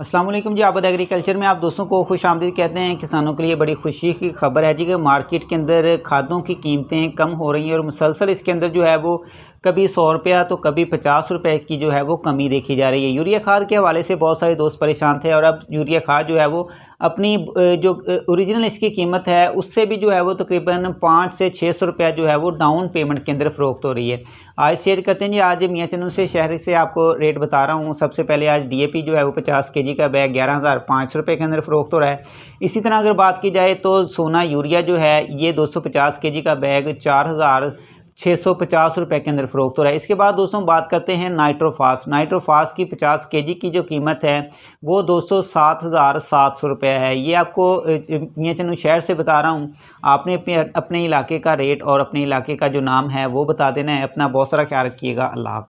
असलम जी आबद agriculture में आप दोस्तों को खुश आमदीद कहते हैं किसानों के लिए बड़ी खुशी की खबर है जी कि मार्केट के अंदर खादों की कीमतें कम हो रही हैं और मुसलसल इसके अंदर जो है वो कभी सौ रुपया तो कभी पचास रुपये की जो है वो कमी देखी जा रही है यूरिया खाद के हवाले से बहुत सारे दोस्त परेशान थे और अब यूरिया खाद जो है वो अपनी जो ओरिजिनल इसकी कीमत है उससे भी जो है वो तकरीबन पाँच से छः सौ रुपया जो है वो डाउन पेमेंट के अंदर फ़रोख्त हो रही है आज शेयर करते हैं जी आज मियाँ चंदू से शहर से आपको रेट बता रहा हूँ सबसे पहले आज डी जो है वो पचास के जी का बैग ग्यारह हज़ार पाँच सौ रुपये के अंदर फ़रोख्त हो रहा है इसी तरह अगर बात की जाए तो सोना यूरिया जो है ये दो सौ पचास के जी का बैग चार हज़ार छः सौ पचास रुपये के अंदर फ़रोख्त हो रहा है इसके बाद दोस्तों बात करते हैं नाइट्रोफास नाइट्रोफास की पचास के जी की जो कीमत है वो दोस्तों सात हज़ार सात सौ रुपये है ये आपको मियाँ चनू शहर से बता रहा हूँ आपने अपने अपने इलाके का रेट और अपने इलाके का जो नाम है वो बता देना है अपना बहुत सारा ख्याल रखिएगा अल्लाह